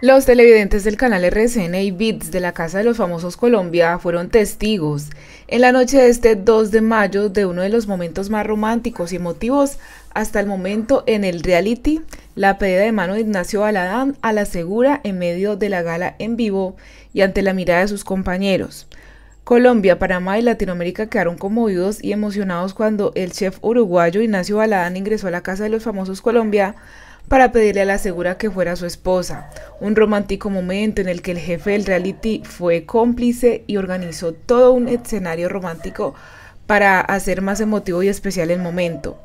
Los televidentes del canal RCN y Bits de la Casa de los Famosos Colombia fueron testigos en la noche de este 2 de mayo de uno de los momentos más románticos y emotivos hasta el momento en el reality, la pedida de mano de Ignacio Baladán a la segura en medio de la gala en vivo y ante la mirada de sus compañeros. Colombia, Panamá y Latinoamérica quedaron conmovidos y emocionados cuando el chef uruguayo Ignacio Baladán ingresó a la Casa de los Famosos Colombia para pedirle a la segura que fuera su esposa. Un romántico momento en el que el jefe del reality fue cómplice y organizó todo un escenario romántico para hacer más emotivo y especial el momento.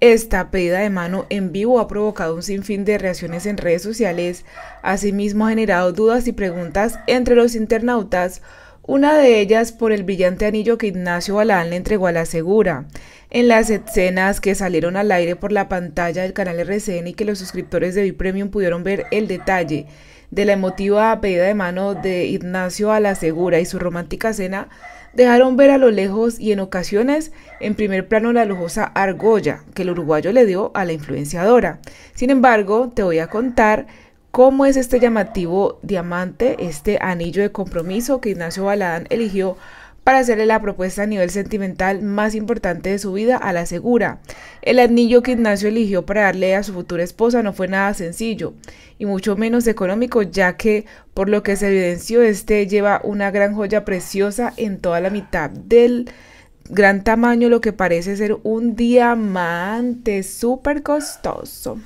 Esta pedida de mano en vivo ha provocado un sinfín de reacciones en redes sociales, asimismo ha generado dudas y preguntas entre los internautas, una de ellas por el brillante anillo que Ignacio Balán le entregó a la segura. En las escenas que salieron al aire por la pantalla del canal RCN y que los suscriptores de Premium pudieron ver el detalle de la emotiva pedida de mano de Ignacio a la Segura y su romántica cena, dejaron ver a lo lejos y en ocasiones en primer plano la lujosa argolla que el uruguayo le dio a la influenciadora. Sin embargo, te voy a contar cómo es este llamativo diamante, este anillo de compromiso que Ignacio Baladán eligió para hacerle la propuesta a nivel sentimental más importante de su vida a la segura. El anillo que Ignacio eligió para darle a su futura esposa no fue nada sencillo, y mucho menos económico, ya que, por lo que se evidenció, este lleva una gran joya preciosa en toda la mitad del gran tamaño, lo que parece ser un diamante súper costoso.